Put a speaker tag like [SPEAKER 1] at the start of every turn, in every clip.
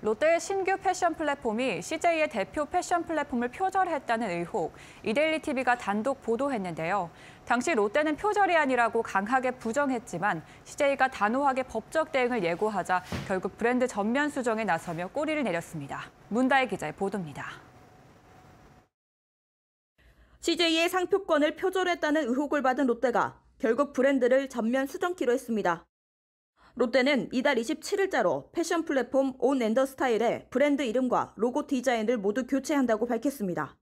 [SPEAKER 1] 롯데의 신규 패션 플랫폼이 CJ의 대표 패션 플랫폼을 표절했다는 의혹, 이데일리 TV가 단독 보도했는데요. 당시 롯데는 표절이 아니라고 강하게 부정했지만 CJ가 단호하게 법적 대응을 예고하자 결국 브랜드 전면 수정에 나서며 꼬리를 내렸습니다. 문다혜 기자의 보도입니다. CJ의 상표권을 표절했다는 의혹을 받은 롯데가 결국 브랜드를 전면 수정키로 했습니다. 롯데는 이달 27일자로 패션 플랫폼 온앤더 스타일의 브랜드 이름과 로고 디자인을 모두 교체한다고 밝혔습니다.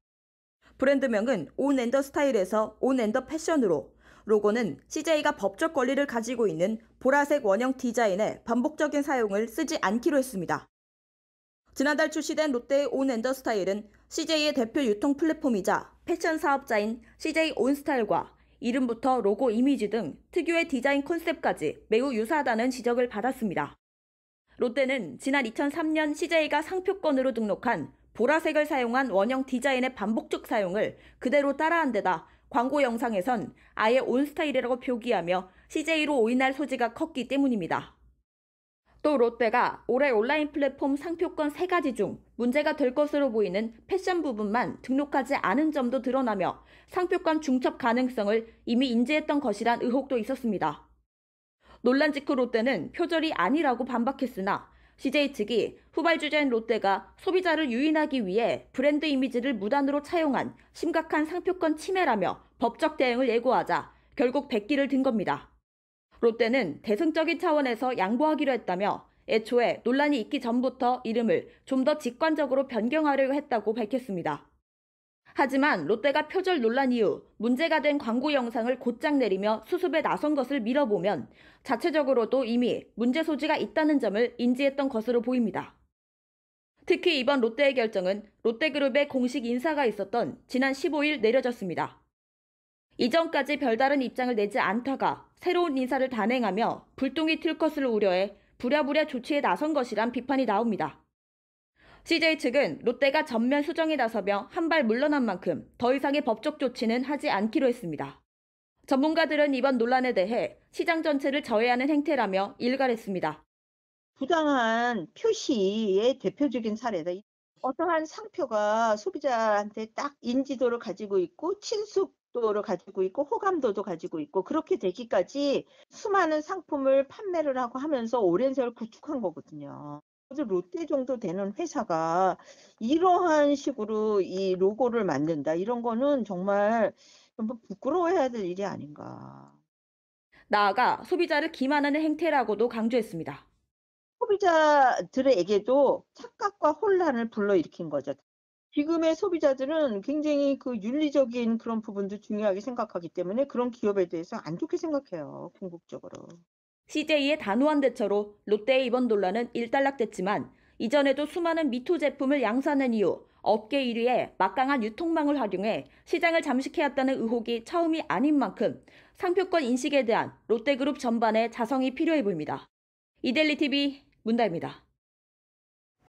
[SPEAKER 1] 브랜드명은 온앤더 스타일에서 온앤더 패션으로 로고는 CJ가 법적 권리를 가지고 있는 보라색 원형 디자인의 반복적인 사용을 쓰지 않기로 했습니다. 지난달 출시된 롯데의 온앤더 스타일은 CJ의 대표 유통 플랫폼이자 패션 사업자인 CJ 온스타일과 이름부터 로고 이미지 등 특유의 디자인 콘셉트까지 매우 유사하다는 지적을 받았습니다. 롯데는 지난 2003년 CJ가 상표권으로 등록한 보라색을 사용한 원형 디자인의 반복적 사용을 그대로 따라한 데다 광고 영상에선 아예 온 스타일이라고 표기하며 CJ로 오인할 소지가 컸기 때문입니다. 또 롯데가 올해 온라인 플랫폼 상표권 3가지 중 문제가 될 것으로 보이는 패션 부분만 등록하지 않은 점도 드러나며 상표권 중첩 가능성을 이미 인지했던 것이란 의혹도 있었습니다. 논란 직후 롯데는 표절이 아니라고 반박했으나 CJ 측이 후발 주자인 롯데가 소비자를 유인하기 위해 브랜드 이미지를 무단으로 차용한 심각한 상표권 침해라며 법적 대응을 예고하자 결국 백기를 든 겁니다. 롯데는 대승적인 차원에서 양보하기로 했다며 애초에 논란이 있기 전부터 이름을 좀 더 직관적으로 변경하려 했다고 밝혔습니다. 하지만 롯데가 표절 논란 이후 문제가 된 광고 영상을 곧장 내리며 수습에 나선 것을 밀어보면 자체적으로도 이미 문제 소지가 있다는 점을 인지했던 것으로 보입니다. 특히 이번 롯데의 결정은 롯데그룹의 공식 인사가 있었던 지난 15일 내려졌습니다. 이전까지 별다른 입장을 내지 않다가 새로운 인사를 단행하며 불똥이 튈 것을 우려해 부랴부랴 조치에 나선 것이란 비판이 나옵니다. CJ 측은 롯데가 전면 수정에 나서며 한 발 물러난 만큼 더 이상의 법적 조치는 하지 않기로 했습니다. 전문가들은 이번 논란에 대해 시장 전체를 저해하는 행태라며 일갈했습니다.
[SPEAKER 2] 부당한 표시의 대표적인 사례다. 어떠한 상표가 소비자한테 딱 인지도를 가지고 있고 친숙 만족도를 가지고 있고 호감도도 가지고 있고 그렇게 되기까지 수많은 상품을 판매를 하고 하면서 오랜 세월 구축한 거거든요. 롯데 정도 되는 회사가 이러한 식으로 이 로고를 만든다 이런 거는 정말 좀 부끄러워해야 될 일이 아닌가.
[SPEAKER 1] 나아가 소비자를 기만하는 행태라고도 강조했습니다.
[SPEAKER 2] 소비자들에게도 착각과 혼란을 불러일으킨 거죠. 지금의 소비자들은 굉장히 그 윤리적인 그런 부분도 중요하게 생각하기 때문에 그런 기업에 대해서 안 좋게 생각해요. 궁극적으로.
[SPEAKER 1] CJ의 단호한 대처로 롯데의 이번 논란은 일단락됐지만 이전에도 수많은 미투 제품을 양산한 이후 업계 1위에 막강한 유통망을 활용해 시장을 잠식해왔다는 의혹이 처음이 아닌 만큼 상표권 인식에 대한 롯데그룹 전반의 자성이 필요해 보입니다. 이델리TV 문다입니다.